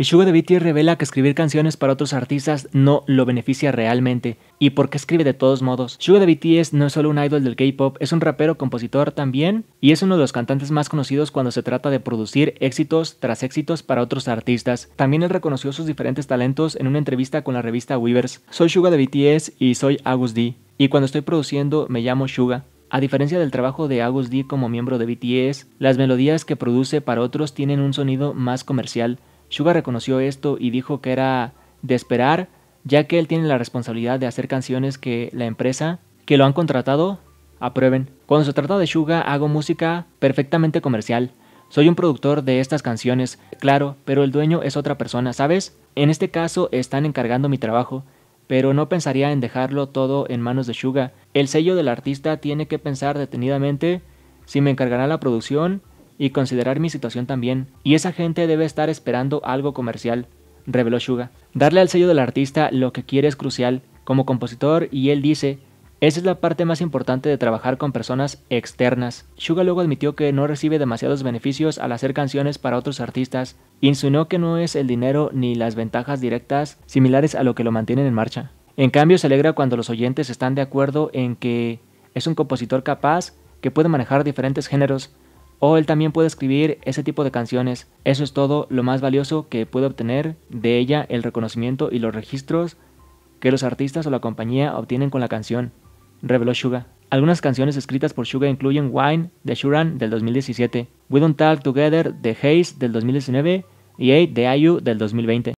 Y de BTS revela que escribir canciones para otros artistas no lo beneficia realmente. ¿Y por qué escribe de todos modos? Suga de BTS no es solo un idol del K-pop, es un rapero, compositor también, y es uno de los cantantes más conocidos cuando se trata de producir éxitos tras éxitos para otros artistas. También él reconoció sus diferentes talentos en una entrevista con la revista Weavers. Soy Suga de BTS y soy Agus D. Y cuando estoy produciendo me llamo Suga. A diferencia del trabajo de Agus D como miembro de BTS, las melodías que produce para otros tienen un sonido más comercial. Suga reconoció esto y dijo que era de esperar, ya que él tiene la responsabilidad de hacer canciones que la empresa que lo han contratado aprueben. Cuando se trata de Suga, hago música perfectamente comercial. Soy un productor de estas canciones, claro, pero el dueño es otra persona, ¿sabes? En este caso están encargando mi trabajo, pero no pensaría en dejarlo todo en manos de Suga. El sello del artista tiene que pensar detenidamente si me encargará la producción y considerar mi situación también, y esa gente debe estar esperando algo comercial, reveló Suga. Darle al sello del artista lo que quiere es crucial, como compositor, y él dice, esa es la parte más importante de trabajar con personas externas. Suga luego admitió que no recibe demasiados beneficios al hacer canciones para otros artistas, insinuó que no es el dinero ni las ventajas directas similares a lo que lo mantienen en marcha. En cambio, se alegra cuando los oyentes están de acuerdo en que es un compositor capaz que puede manejar diferentes géneros, o él también puede escribir ese tipo de canciones. Eso es todo lo más valioso que puede obtener de ella el reconocimiento y los registros que los artistas o la compañía obtienen con la canción, reveló Suga. Algunas canciones escritas por Suga incluyen Wine de Shuran del 2017, We Don't Talk Together de Haze del 2019 y Eight de IU del 2020.